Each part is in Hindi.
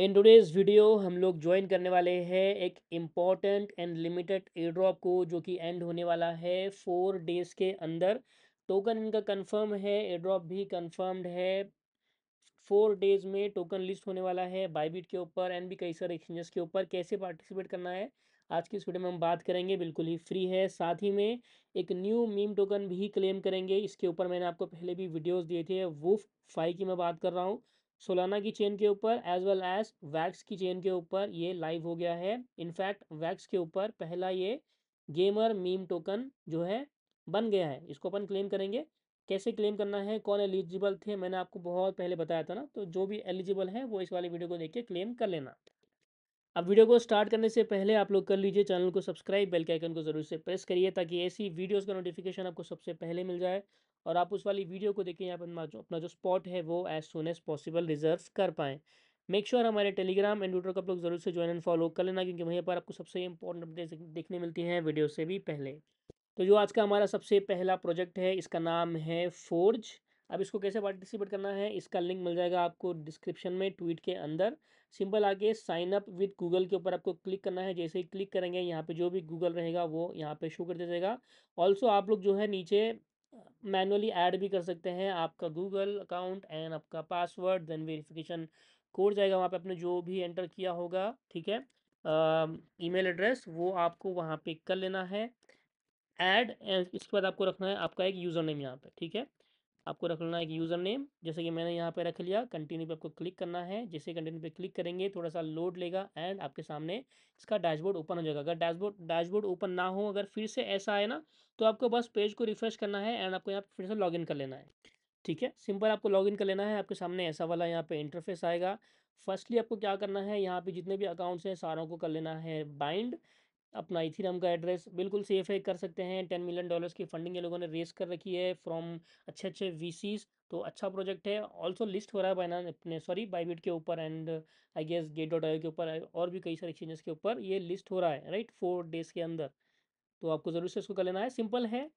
इन टूडेज वीडियो हम लोग ज्वाइन करने वाले हैं एक इम्पॉर्टेंट एंड लिमिटेड एड्रॉप को जो कि एंड होने वाला है फोर डेज के अंदर टोकन इनका कंफर्म है एड्रॉप भी कंफर्म्ड है फोर डेज में टोकन लिस्ट होने वाला है बाईबीट के ऊपर एंड भी कई सारे एक्सचेंजेस के ऊपर कैसे पार्टिसिपेट करना है आज की इस वीडियो में हम बात करेंगे बिल्कुल ही फ्री है साथ ही में एक न्यू मीम टोकन भी क्लेम करेंगे इसके ऊपर मैंने आपको पहले भी वीडियोस दिए थे वूफ फाइव की मैं बात कर रहा हूँ सोलाना की चेन के ऊपर एज वेल एज वैक्स की चेन के ऊपर ये लाइव हो गया है इनफैक्ट वैक्स के ऊपर पहला ये गेमर मीम टोकन जो है बन गया है इसको अपन क्लेम करेंगे कैसे क्लेम करना है कौन एलिजिबल थे मैंने आपको बहुत पहले बताया था ना तो जो भी एलिजिबल है वो इस वाली वीडियो को देख के क्लेम कर लेना अब वीडियो को स्टार्ट करने से पहले आप लोग कर लीजिए चैनल को सब्सक्राइब बेल के आइकन को जरूर से प्रेस करिए ताकि ऐसी वीडियोस का नोटिफिकेशन आपको सबसे पहले मिल जाए और आप उस वाली वीडियो को देखें यहाँ पर अपना जो स्पॉट है वो as soon as possible reserve कर पाएँ मेक श्योर sure हमारे टेलीग्राम एंड ट्विटर का आप लोग जरूर से ज्वाइन एंड फॉलो कर लेना क्योंकि वहीं पर आपको सबसे इंपॉर्टेंट अपडेट देखने मिलती हैं वीडियो से भी पहले तो जो आज का हमारा सबसे पहला प्रोजेक्ट है इसका नाम है फोर्ज अब इसको कैसे पार्टिसिपेट करना है इसका लिंक मिल जाएगा आपको डिस्क्रिप्शन में ट्वीट के अंदर सिंपल आगे साइन अप विद गूगल के ऊपर आपको क्लिक करना है जैसे ही क्लिक करेंगे यहाँ पे जो भी गूगल रहेगा वो यहाँ पे शो कर दिया जाएगा ऑल्सो आप लोग जो है नीचे मैनुअली ऐड भी कर सकते हैं आपका गूगल अकाउंट एंड आपका पासवर्ड देन वेरिफिकेशन कोड जाएगा वहाँ पे आपने जो भी एंटर किया होगा ठीक है ईमेल एड्रेस वो आपको वहाँ पे कर लेना है ऐड एंड इसके बाद आपको रखना है आपका एक यूज़र नेम यहाँ पे ठीक है आपको लेना है एक यूज़र नेम जैसे कि मैंने यहाँ पे रख लिया कंटिन्यू पे आपको क्लिक करना है जैसे कंटिन्यू पे क्लिक करेंगे थोड़ा सा लोड लेगा एंड आपके सामने इसका डैशबोर्ड ओपन हो जाएगा अगर डैशबोर्ड डैशबोर्ड ओपन ना हो अगर फिर से ऐसा आए ना तो आपको बस पेज को रिफ्रेश करना है एंड आपको यहाँ फिर से लॉग कर लेना है ठीक है सिंपल आपको लॉग कर लेना है आपके सामने ऐसा वाला यहाँ पर इंटरफेस आएगा फर्स्टली आपको क्या करना है यहाँ पर जितने भी अकाउंट्स हैं सारों को कर लेना है बाइंड अपना इथिरम का एड्रेस बिल्कुल सेफ है कर सकते हैं टेन मिलियन डॉलर्स की फंडिंग ये लोगों ने रेस कर रखी है फ्रॉम अच्छे अच्छे वी तो अच्छा प्रोजेक्ट है ऑल्सो लिस्ट हो रहा है बाइनान अपने सॉरी बाईबिट के ऊपर and I guess Gate dot I के ऊपर और भी कई सारे एक्सचेंजेस के ऊपर ये लिस्ट हो रहा है राइट फोर डेज़ के अंदर तो आपको ज़रूर से इसको कर लेना है सिंपल है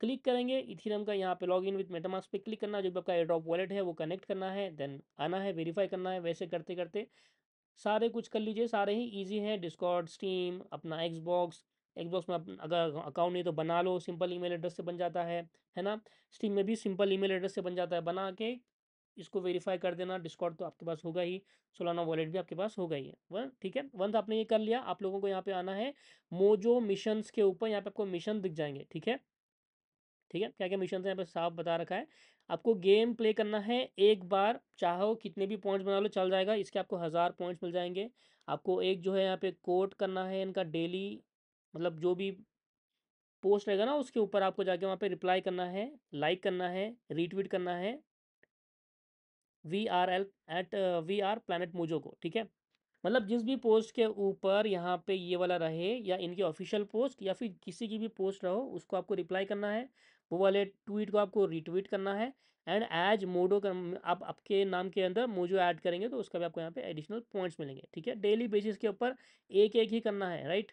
क्लिक करेंगे इथिरम का यहाँ पे लॉग इन विथ मेटामास पे क्लिक करना जो भी आपका ड्रॉप वॉलेट है वो कनेक्ट करना है देन आना है वेरीफाई करना है वैसे करते करते सारे कुछ कर लीजिए सारे ही ईजी हैं डिस्कॉर्ड स्टीम अपना एक्सबॉक्स एक्सबॉक्स में अगर अकाउंट नहीं तो बना लो सिंपल ईमेल एड्रेस से बन जाता है है ना स्टीम में भी सिंपल ईमेल एड्रेस से बन जाता है बना के इसको वेरीफाई कर देना डिस्कॉर्ड तो आपके पास होगा ही सोलाना वॉलेट भी आपके पास होगा ही है वन ठीक है वन तो आपने ये कर लिया आप लोगों को यहाँ पे आना है मोजो मिशन के ऊपर यहाँ पे आपको मिशन दिख जाएंगे ठीक है ठीक है क्या क्या मिशन है यहाँ पे साफ बता रखा है आपको गेम प्ले करना है एक बार चाहो कितने भी पॉइंट्स बना लो चल जाएगा इसके आपको हज़ार पॉइंट्स मिल जाएंगे आपको एक जो है यहाँ पे कोट करना है इनका डेली मतलब जो भी पोस्ट रहेगा ना उसके ऊपर आपको जाके वहाँ पे रिप्लाई करना है लाइक करना है रीट्वीट करना है V R L at V are Planet Mojo को ठीक है मतलब जिस भी पोस्ट के ऊपर यहाँ पे ये वाला रहे या इनकी ऑफिशियल पोस्ट या फिर किसी की भी पोस्ट रहो उसको आपको रिप्लाई करना है वो वाले ट्वीट को आपको रीट्वीट करना है एंड एज मोडो का आप आपके नाम के अंदर मोजो ऐड करेंगे तो उसका भी आपको यहाँ पे एडिशनल पॉइंट्स मिलेंगे ठीक है डेली बेसिस के ऊपर एक एक ही करना है राइट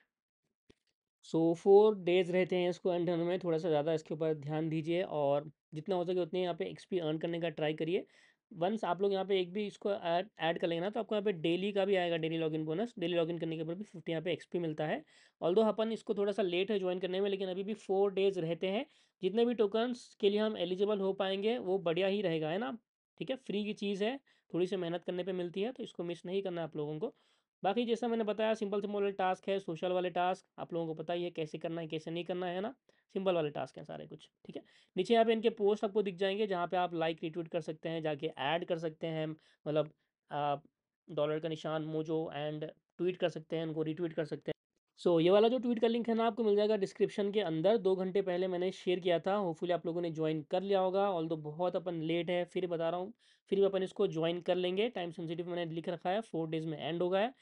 सो फोर डेज रहते हैं इसको एंड में थोड़ा सा ज़्यादा इसके ऊपर ध्यान दीजिए और जितना हो सके उतने यहाँ पे एक्सपी अर्न करने का ट्राई करिए वंस आप लोग यहाँ पे एक भी इसको ऐड ऐड कर लेंगे ना तो आपको यहाँ पे डेली का भी आएगा daily login bonus daily login करने के ऊपर भी फिफ्टी यहाँ पे एक्सपी मिलता है ऑल दो अपन इसको थोड़ा सा लेट है ज्वाइन करने में लेकिन अभी भी फोर डेज रहते हैं जितने भी टोकन्स के लिए हम एलिजिबल हो पाएंगे वो बढ़िया ही रहेगा है ना ठीक है फ्री की चीज़ है थोड़ी सी मेहनत करने पर मिलती है तो इसको मिस नहीं करना आप लोगों को बाकी जैसा मैंने बताया सिंपल सिंपल वाले टास्क है सोशल वाले टास्क आप लोगों को पता ही है कैसे करना है कैसे नहीं करना है ना सिंपल वाले टास्क हैं सारे कुछ ठीक है नीचे यहाँ पे इनके पोस्ट आपको दिख जाएंगे जहाँ पे आप लाइक रिट्वीट कर सकते हैं जाके ऐड कर सकते हैं मतलब डॉलर का निशान मोजो एंड ट्वीट कर सकते हैं उनको रिट्वीट कर सकते हैं सो so, ये वाला जो ट्वीट का लिंक है ना आपको मिल जाएगा डिस्क्रिप्शन के अंदर दो घंटे पहले मैंने शेयर किया था होपफुली आप लोगों ने ज्वाइन कर लिया होगा ऑल दो बहुत अपन लेट है फिर बता रहा हूँ फिर भी अपन इसको ज्वाइन कर लेंगे टाइम सेंसिटिव मैंने लिख रखा है फोर डेज में एंड होगा है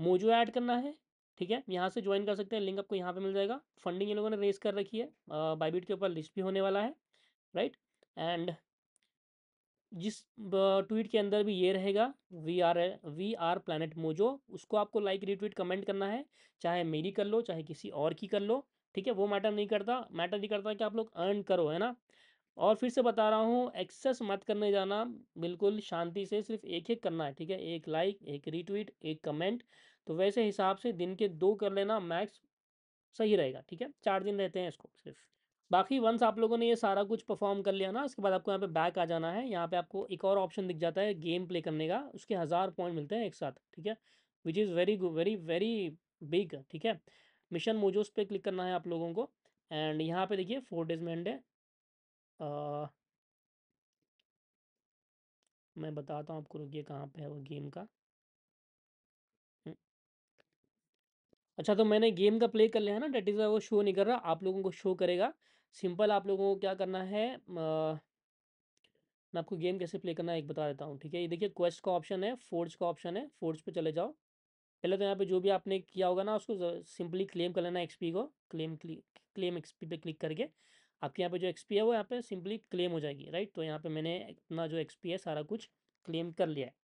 मोजो ऐड करना है ठीक है यहाँ से ज्वाइन कर सकते हैं लिंक आपको यहाँ पर मिल जाएगा फंडिंग इन लोगों ने रेस कर रखी है बाइबिट के ऊपर लिस्ट भी होने वाला है राइट एंड जिस ट्वीट के अंदर भी ये रहेगा we are we are Planet Mojo उसको आपको लाइक रिट्वीट कमेंट करना है चाहे मेरी कर लो चाहे किसी और की कर लो ठीक है वो मैटर नहीं करता मैटर नहीं करता कि आप लोग अर्न करो है ना और फिर से बता रहा हूँ एक्सेस मत करने जाना बिल्कुल शांति से सिर्फ एक एक करना है ठीक है एक लाइक एक रीट्वीट एक कमेंट तो वैसे हिसाब से दिन के दो कर लेना मैक्स सही रहेगा ठीक है चार दिन रहते हैं इसको सिर्फ बाकी वंस आप लोगों ने ये सारा कुछ परफॉर्म कर लिया ना उसके बाद आपको यहाँ पे बैक आ जाना है यहाँ पे आपको एक और ऑप्शन दिख जाता है गेम प्ले करने का उसके हज़ार पॉइंट मिलते हैं एक साथ ठीक है which is very good very very big ठीक है मिशन मोजोस पे क्लिक करना है आप लोगों को एंड यहाँ पे देखिए फोर डेज में एंड है मैं बताता हूँ आपको रुकिए कहाँ पर है वो गेम का अच्छा तो मैंने गेम का प्ले कर लिया है ना डेट इज़ वो शो नहीं कर रहा आप लोगों को शो करेगा सिंपल आप लोगों को क्या करना है मैं आपको गेम कैसे प्ले करना है एक बता देता हूँ ठीक है ये देखिए क्वेस्ट का ऑप्शन है फोर्ज का ऑप्शन है फोर्ज पे चले जाओ पहले तो यहाँ पे जो भी आपने किया होगा ना उसको सिंपली क्लेम कर लेना एक्सपी को क्लेम क्लेम एक्सपी पे क्लिक करके आपके यहाँ पे जो एक्सपी है वो यहाँ पे सिंपली क्लेम हो जाएगी राइट तो यहाँ पे मैंने अपना जो एक्सपी है सारा कुछ क्लेम कर लिया है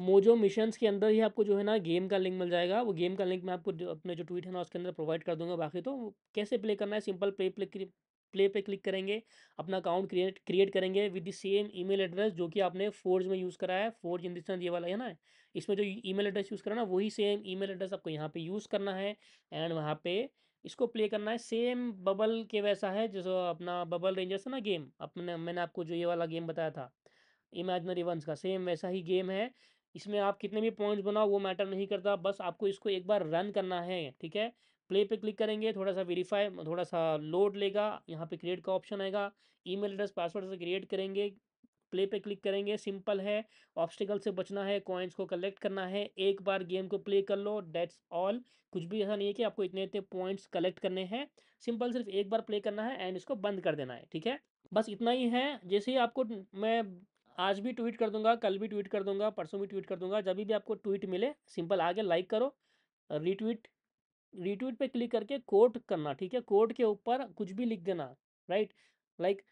मोजो मिशंस के अंदर ही आपको जो है ना गेम का लिंक मिल जाएगा वो गेम का लिंक मैं आपको अपने जो ट्वीट है ना उसके अंदर प्रोवाइड कर दूंगा बाकी तो कैसे प्ले करना है सिंपल प्ले प्ले प्ले पे क्लिक करेंगे अपना अकाउंट क्रिएट क्रिएट करेंगे with the same email address जो कि आपने फोर्ज में यूज़ करा है फोर्ज हिंदुस्तान ये वाला है ना इसमें जो ईमेल एड्रेस यूज़ करा ना वही सेम ईमेल एड्रेस आपको यहाँ पे यूज़ करना है एंड वहाँ पे इसको प्ले करना है सेम बबल के वैसा है जैसे अपना बबल रेंजर्स है ना गेम अपने मैंने आपको जो ये वाला गेम बताया था इमेजनरी वंस का सेम वैसा ही गेम है इसमें आप कितने भी पॉइंट्स बनाओ वो मैटर नहीं करता बस आपको इसको एक बार रन करना है ठीक है प्ले पे क्लिक करेंगे थोड़ा सा वेरीफाई थोड़ा सा लोड लेगा यहाँ पे क्रिएट का ऑप्शन आएगा ईमेल एड्रेस पासवर्ड से क्रिएट करेंगे प्ले पे क्लिक करेंगे सिंपल है ऑब्स्टिकल से बचना है कॉइन्स को कलेक्ट करना है एक बार गेम को प्ले कर लो डेट्स ऑल कुछ भी ऐसा नहीं है कि आपको इतने इतने पॉइंट्स कलेक्ट करने हैं सिंपल सिर्फ एक बार प्ले करना है एंड इसको बंद कर देना है ठीक है बस इतना ही है जैसे ही आपको मैं आज भी ट्वीट कर दूंगा कल भी ट्वीट कर दूंगा परसों भी ट्वीट कर दूंगा जब भी आपको ट्वीट मिले सिंपल आगे लाइक करो रीट्वीट रीट्वीट पे क्लिक करके कोट करना ठीक है कोट के ऊपर कुछ भी लिख देना right like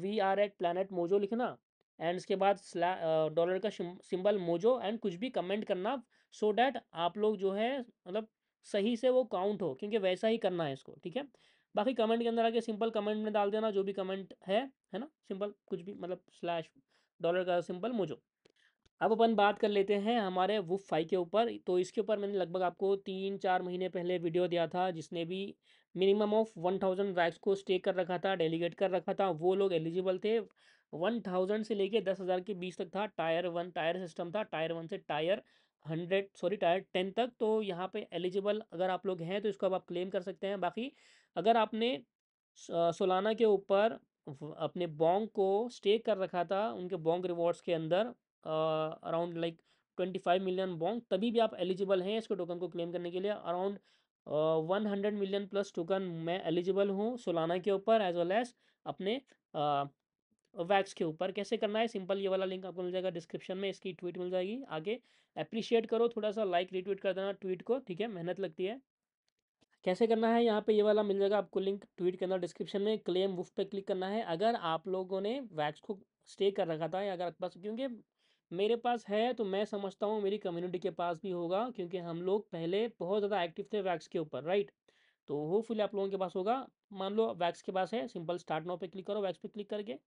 we are at Planet Mojo लिखना एंड इसके बाद डॉलर का सिंबल मोजो एंड कुछ भी कमेंट करना सो so डैट आप लोग जो है मतलब सही से वो काउंट हो क्योंकि वैसा ही करना है इसको ठीक है बाकी कमेंट के अंदर आके सिंपल कमेंट में डाल देना जो भी कमेंट है है ना सिंपल कुछ भी मतलब स्लैश डॉलर का सिंपल मोजो अब अपन बात कर लेते हैं हमारे वुफ फाई के ऊपर तो इसके ऊपर मैंने लगभग आपको तीन चार महीने पहले वीडियो दिया था जिसने भी मिनिमम ऑफ वन थाउजेंड रैक्स को स्टे कर रखा था डेलीगेट कर रखा था वो लोग एलिजिबल थे वन थाउजेंड से लेके दस हज़ार के बीच तक था टायर वन टायर सिस्टम था टायर वन से tier hundred sorry tier ten तक तो यहाँ पर एलिजिबल अगर आप लोग हैं तो इसको अब आप क्लेम कर सकते हैं बाकी अगर आपने सोलाना के ऊपर अपने बॉन्ग को स्टे कर रखा था उनके बॉन्ग रिवॉर्ड्स के अंदर around like twenty five million Bonk तभी भी आप एलिजिबल हैं इसको टोकन को क्लेम करने के लिए around one hundred million plus token मैं एलिजिबल हूँ सोलाना के ऊपर एज वेल एज अपने वैक्स के ऊपर कैसे करना है सिंपल ये वाला लिंक आपको मिल जाएगा डिस्क्रिप्शन में इसकी ट्वीट मिल जाएगी आगे अप्रिशिएट करो थोड़ा सा लाइक रिट्वीट कर देना ट्वीट को ठीक है मेहनत लगती है कैसे करना है यहाँ पे ये वाला मिल जाएगा आपको लिंक ट्वीट के अंदर डिस्क्रिप्शन में क्लेम वुफ पे क्लिक करना है अगर आप लोगों ने वैक्स को स्टे कर रखा था अगर आपके पास क्योंकि मेरे पास है तो मैं समझता हूँ मेरी कम्युनिटी के पास भी होगा क्योंकि हम लोग पहले बहुत ज़्यादा एक्टिव थे वैक्स के ऊपर राइट तो होपफुली आप लोगों के पास होगा मान लो वैक्स के पास है सिंपल स्टार्ट नाउ पे क्लिक करो वैक्स पे क्लिक करके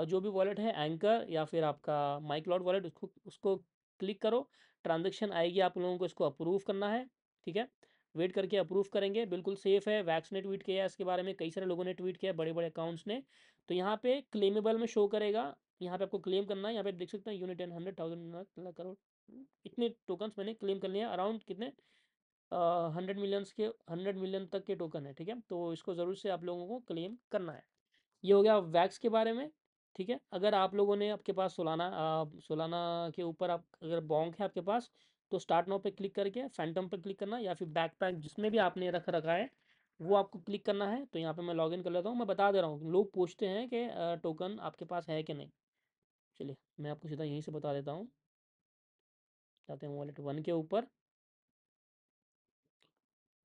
और जो भी वॉलेट है एंकर या फिर आपका माइक्लॉड वॉलेट उसको उसको क्लिक करो ट्रांजेक्शन आएगी आप लोगों को इसको अप्रूव करना है ठीक है वेट करके अप्रूव करेंगे बिल्कुल सेफ है वैक्स ने ट्वीट किया है इसके बारे में कई सारे लोगों ने ट्वीट किया बड़े बड़े अकाउंट्स ने तो यहाँ पे क्लेमेबल में शो करेगा यहाँ पे आपको क्लेम करना है यहाँ पे देख सकते हैं यूनिट एन हंड्रेड थाउजेंड करोड़ इतने टोकन्स मैंने क्लेम कर लिए अराउंड कितने हंड्रेड मिलियंस के हंड्रेड मिलियन तक के टोकन है ठीक है तो इसको ज़रूर से आप लोगों को क्लेम करना है ये हो गया वैक्स के बारे में ठीक है अगर आप लोगों ने आपके पास सोलाना सोलाना के ऊपर आप अगर बॉन्क है आपके पास तो स्टार्ट नाउ पे क्लिक करके फैंटम पे क्लिक करना या फिर बैकपैक जिसमें भी आपने रख रखा है वो आपको क्लिक करना है तो यहाँ पे मैं लॉगिन कर लेता हूँ मैं बता दे रहा हूँ लोग पूछते हैं कि टोकन आपके पास है कि नहीं चलिए मैं आपको सीधा यहीं से बता देता हूँ जाते हैं वॉलेट वन के ऊपर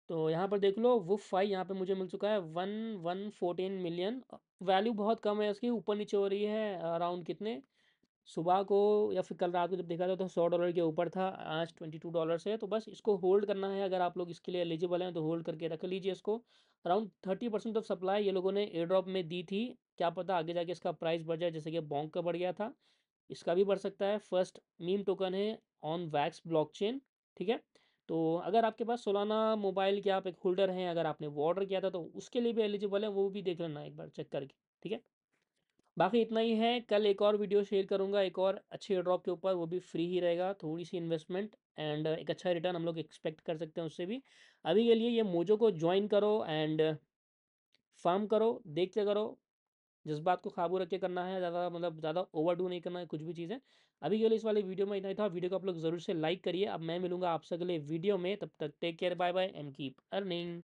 तो यहाँ पर देख लो वो फाइव यहाँ पर मुझे मिल चुका है वन वन मिलियन वैल्यू बहुत कम है इसकी ऊपर नीचे हो रही है अराउंड कितने सुबह को या फिर कल रात को जब देखा था तो सौ डॉलर के ऊपर था आज ट्वेंटी टू डॉलर है तो बस इसको होल्ड करना है अगर आप लोग इसके लिए एलिजिबल हैं तो होल्ड करके रख लीजिए इसको around thirty percent of supply ये लोगों ने एयर ड्रॉप में दी थी क्या पता आगे जाके इसका प्राइस बढ़ जाए जैसे कि बॉन्क का बढ़ गया था इसका भी बढ़ सकता है फर्स्ट मीम टोकन है ऑन वैक्स ब्लॉक ठीक है तो अगर आपके पास सोलाना मोबाइल के आप एक होल्डर हैं अगर आपने वो ऑर्डर किया था तो उसके लिए भी एलिजिबल है वो भी देख लेना एक बार चेक करके ठीक है बाकी इतना ही है कल एक और वीडियो शेयर करूंगा एक और अच्छे ड्रॉप के ऊपर वो भी फ्री ही रहेगा थोड़ी सी इन्वेस्टमेंट एंड एक अच्छा रिटर्न हम लोग एक्सपेक्ट कर सकते हैं उससे भी अभी के लिए ये मोजो को ज्वाइन करो एंड फार्म करो देख के करो जज्बात को काबू रख के करना है ज़्यादा मतलब ज़्यादा ओवरडू नहीं करना है कुछ भी चीज़ें अभी के लिए इस वाले वीडियो में इतना ही था वीडियो को आप लोग ज़रूर से लाइक करिए अब मैं मिलूंगा आपसे अगले वीडियो में तब तक take care bye bye and keep earning